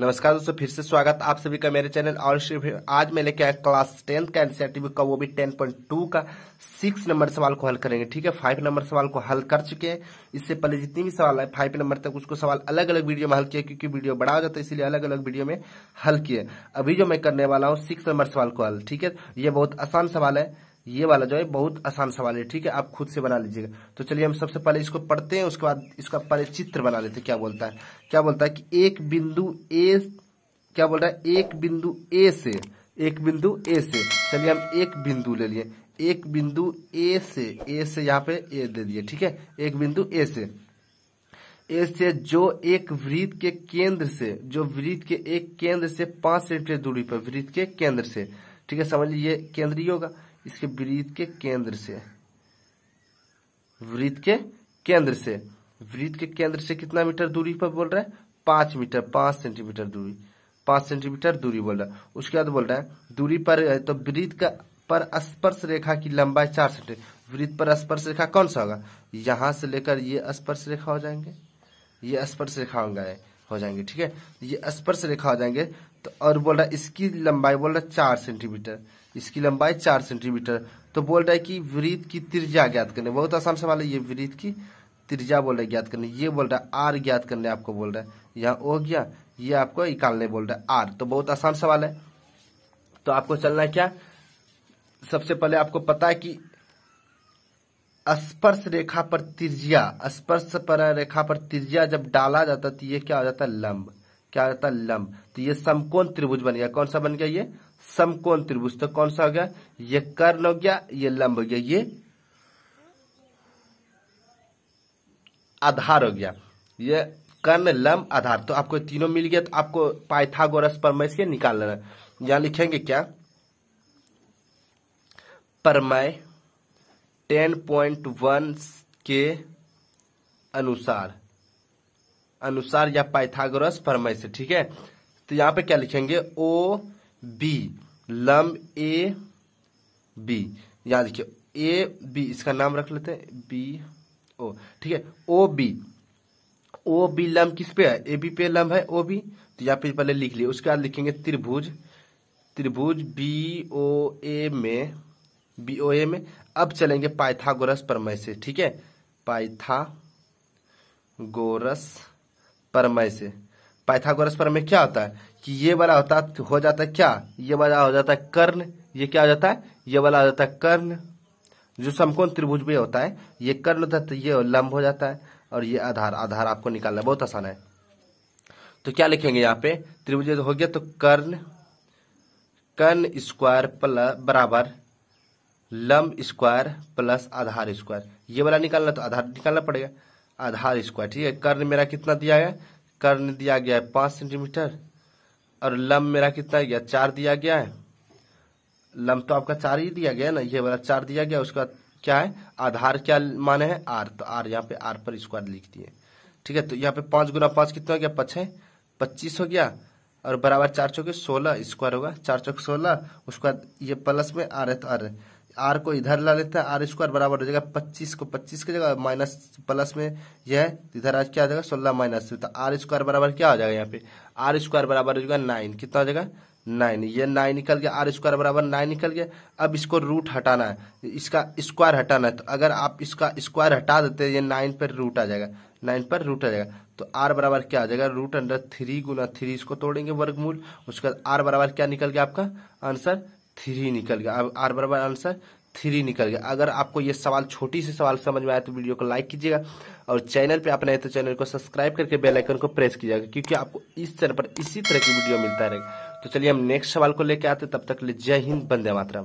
नमस्कार दोस्तों फिर से स्वागत आप सभी का मेरे चैनल और आज मैं लेके आया क्लास टेंथ का एनसीआरटीवी का वो भी टेन पॉइंट टू का सिक्स नंबर सवाल को हल करेंगे ठीक है फाइव नंबर सवाल को हल कर चुके हैं इससे पहले जितनी भी सवाल है फाइव नंबर तक उसको सवाल अलग अलग वीडियो में हल किया क्योंकि वीडियो बड़ा हो जाता है इसलिए अलग अलग वीडियो में हल किए अभी जो मैं करने वाला हूँ सिक्स नंबर सवाल को हल ठीक है ये बहुत आसान सवाल है ये वाला जो है बहुत आसान सवाल है ठीक है आप खुद से बना लीजिएगा तो चलिए हम सबसे पहले इसको पढ़ते हैं उसके बाद इसका पहले चित्र बना लेते हैं क्या बोलता है क्या बोलता है कि एक बिंदु ए क्या बोल रहा है एक बिंदु ए से एक बिंदु ए से चलिए हम एक बिंदु ले लिए एक बिंदु ए से ए से यहाँ पे ए दे दिए ठीक है एक बिंदु ए से ए से जो एक वृत्त के केंद्र से जो वृत्त के एक केंद्र से पांच सेंटीमीटर दूरी पर वृत्त के केंद्र से ठीक है समझ लीजिए केंद्रीय होगा इसके वृत्त के केंद्र से वृत्त के केंद्र से वृत्त के केंद्र से कितना मीटर दूरी पर बोल रहे हैं पांच मीटर पांच सेंटीमीटर दूरी पांच सेंटीमीटर दूरी बोल रहा है उसके बाद बोल रहा है दूरी पर तो वृत्त का पर स्पर्श रेखा की लंबाई चार सेंटीमीटर वृत्त पर स्पर्श रेखा कौन सा होगा यहां से लेकर ये स्पर्श रेखा हो जाएंगे ये स्पर्श रेखा होगा हो जाएंगे ठीक है ये स्पर्श रेखा हो जाएंगे तो और बोल रहा है इसकी लंबाई बोल रहा है चार सेंटीमीटर इसकी लंबाई चार सेंटीमीटर तो बोल रहा है कि वृत्त की त्रिज्या ज्ञात करने बहुत आसान सवाल है ये वृत्त की त्रिज्या बोल रहा है ज्ञात करने ये बोल रहा है आर ज्ञात करने आपको बोल रहा है यहाँ ओ गया ये आपको निकालने बोल रहा है आर तो बहुत आसान सवाल है तो आपको चलना है क्या सबसे पहले आपको पता है कि स्पर्श रेखा पर त्रिज्या स्पर्श पर रेखा पर त्रिज्या जब डाला जाता है तो ये क्या हो जाता है लंब क्या रहता है लंब तो ये समकोण त्रिभुज बन गया कौन सा बन गया ये समकोण त्रिभुज तो कौन सा हो गया ये कर्ण हो गया ये लंब हो गया ये आधार हो गया ये कर्ण लंब आधार तो आपको तीनों मिल गया तो आपको पाइथागोरस परमय से निकाल लेना यहां लिखेंगे क्या परमय टेन पॉइंट वन के अनुसार अनुसार या पाइथागोरस प्रमेय से ठीक है तो यहां पे क्या लिखेंगे ओ बी लम ए बी यहां देखिए ए बी इसका नाम रख लेते हैं बी ओ ठीक है ओ बी ओ बी लम किस पे है ए बी पे लम है ओ बी तो यहां पे पहले लिख लिया उसके बाद लिखेंगे त्रिभुज त्रिभुज बी ओ ए में बी ओ ए में अब चलेंगे पाइथागोरस प्रमेय से ठीक है पाइथागोरस परमय से पाइथागोरस परमय क्या होता है कि ये वाला होता हो जाता है क्या ये वाला हो जाता है कर्ण ये क्या हो जाता है ये वाला हो जाता है कर्ण जो समकोण त्रिभुज में होता है ये कर्ण होता है तो ये लंब हो जाता है और ये आधार आधार आपको निकालना बहुत आसान है तो क्या लिखेंगे यहाँ पे त्रिभुज हो गया तो कर्ण कर्ण स्क्वायर प्लस बराबर लंब स्क्वायर प्लस आधार स्क्वायर ये वाला निकालना तो आधार निकालना पड़ेगा आधार स्क्वायर ठीक है कर्ण मेरा कितना दिया गया कर्ण दिया गया है पांच सेंटीमीटर और लंब मेरा कितना गया चार दिया गया है लंब तो आपका चार ही दिया गया ना ये वाला चार दिया गया उसका क्या है आधार क्या माने हैं आर तो आर यहाँ पे आर पर स्क्वायर लिख दिए ठीक है तो यहाँ पे पांच गुना पांच कितना हो गया पछे पच्चीस हो गया और बराबर चार चौके सोलह स्क्वायर होगा चार चौके सोलह उसके बाद ये प्लस में आर है तो आर है आर को इधर ला लेते हैं आर स्क्वायर बराबर हो जाएगा पच्चीस को पच्चीस की जगह माइनस प्लस में यह है इधर आज क्या आ जाएगा सोलह माइनस तो आर स्क्वायर बराबर क्या हो जाएगा यहाँ पे आर स्क्वायर बराबर हो जाएगा नाइन कितना हो जाएगा नाइन ये नाइन निकल गया आर स्क्वायर बराबर नाइन निकल गया अब इसको रूट हटाना है इसका स्क्वायर हटाना है तो अगर आप इसका स्क्वायर हटा देते हैं ये नाइन पर रूट आ जाएगा नाइन पर रूट आ जाएगा तो आर बराबर क्या आ जाएगा रूट अंडर थ्री गुना थ्री इसको तोड़ेंगे वर्गमूल उसके बाद आर बराबर क्या निकल गया आपका आंसर थ्री निकल गया अब आर बराबर आंसर थ्री निकल गया अगर आपको ये सवाल छोटी सी सवाल समझ में आया तो वीडियो को लाइक कीजिएगा और चैनल पे आप नए तो चैनल को सब्सक्राइब करके बेल आइकन को प्रेस कीजिएगा क्योंकि आपको इस चैनल पर इसी तरह की वीडियो मिलता रहेगा तो चलिए हम नेक्स्ट सवाल को लेकर आते तब तक ले जय हिंद बंदे मातरम